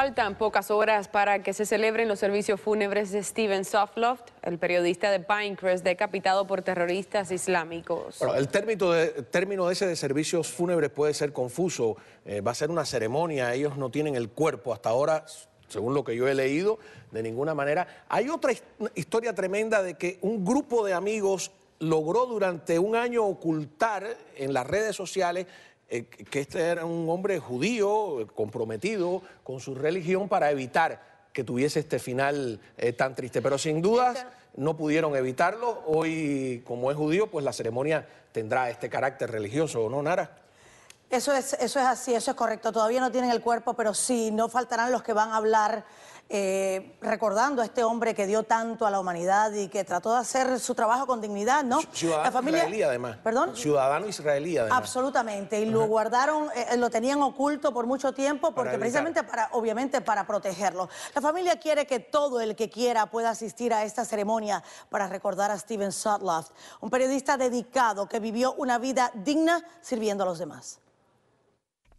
Faltan pocas horas para que se celebren los servicios fúnebres de Steven Sofloft, el periodista de Pinecrest decapitado por terroristas islámicos. el término, de, ese de servicios fúnebres puede ser confuso. Eh, va a ser una ceremonia, ellos no tienen el cuerpo. Hasta ahora según lo que yo he leído, de ninguna manera. Hay otra historia tremenda de que un grupo de amigos logró durante un año ocultar en las redes sociales eh, que este era un hombre judío, comprometido con su religión para evitar que tuviese este final eh, tan triste. Pero sin dudas no pudieron evitarlo. Hoy, como es judío, pues la ceremonia tendrá este carácter religioso, ¿no, Nara? Eso es, eso es así, eso es correcto. Todavía no tienen el cuerpo, pero sí, no faltarán los que van a hablar eh, recordando a este hombre que dio tanto a la humanidad y que trató de hacer su trabajo con dignidad, ¿no? Ciudadano la familia... israelí, además. ¿Perdón? Ciudadano israelí, además. Absolutamente, y lo guardaron, eh, eh, lo tenían oculto por mucho tiempo, porque precisamente para, obviamente, para protegerlo. La familia quiere que todo el que quiera pueda asistir a esta ceremonia para recordar a Steven Sutloff, un periodista dedicado que vivió una vida digna sirviendo a los demás.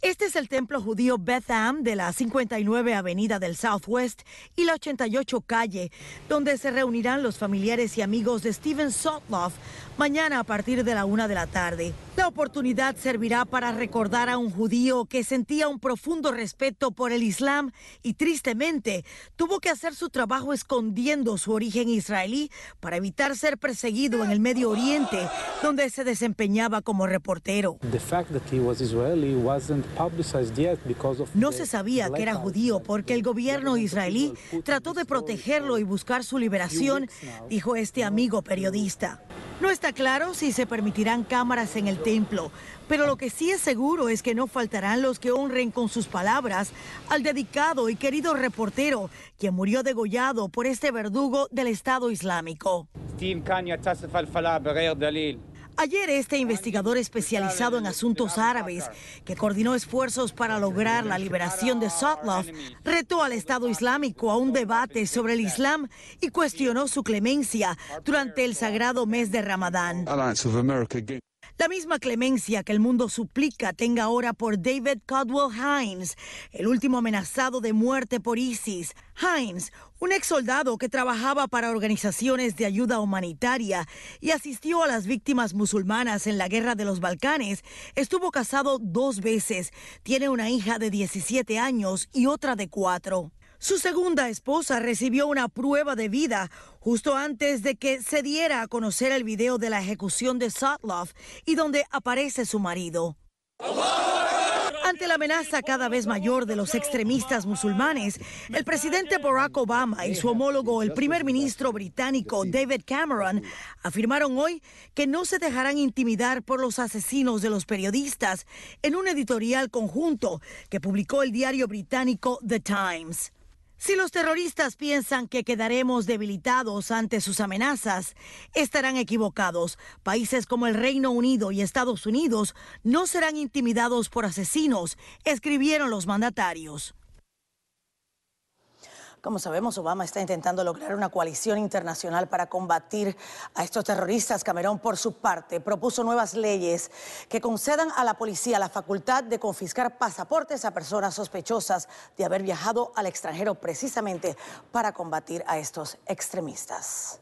Este es el templo judío Beth Am de la 59 Avenida del Southwest y la 88 Calle, donde se reunirán los familiares y amigos de Steven Sotloff mañana a partir de la una de la tarde. Esta oportunidad servirá para recordar a un judío que sentía un profundo respeto por el Islam y tristemente tuvo que hacer su trabajo escondiendo su origen israelí para evitar ser perseguido en el Medio Oriente, donde se desempeñaba como reportero. No se sabía que era judío porque el gobierno israelí trató de protegerlo y buscar su liberación, dijo este amigo periodista. No está claro si se permitirán cámaras en el templo, pero lo que sí es seguro es que no faltarán los que honren con sus palabras al dedicado y querido reportero que murió degollado por este verdugo del Estado Islámico. Ayer este investigador especializado en asuntos árabes, que coordinó esfuerzos para lograr la liberación de Sotlov, retó al Estado Islámico a un debate sobre el Islam y cuestionó su clemencia durante el sagrado mes de Ramadán. La misma clemencia que el mundo suplica tenga ahora por David Caldwell Hines, el último amenazado de muerte por ISIS. Hines, un ex soldado que trabajaba para organizaciones de ayuda humanitaria y asistió a las víctimas musulmanas en la guerra de los Balcanes, estuvo casado dos veces, tiene una hija de 17 años y otra de 4. Su segunda esposa recibió una prueba de vida, justo antes de que se diera a conocer el video de la ejecución de Sotloff y donde aparece su marido. Ante la amenaza cada vez mayor de los extremistas musulmanes, el presidente Barack Obama y su homólogo, el primer ministro británico David Cameron, afirmaron hoy que no se dejarán intimidar por los asesinos de los periodistas en un editorial conjunto que publicó el diario británico The Times. Si los terroristas piensan que quedaremos debilitados ante sus amenazas, estarán equivocados. Países como el Reino Unido y Estados Unidos no serán intimidados por asesinos, escribieron los mandatarios. Como sabemos, Obama está intentando lograr una coalición internacional para combatir a estos terroristas. Camerón, por su parte, propuso nuevas leyes que concedan a la policía la facultad de confiscar pasaportes a personas sospechosas de haber viajado al extranjero precisamente para combatir a estos extremistas.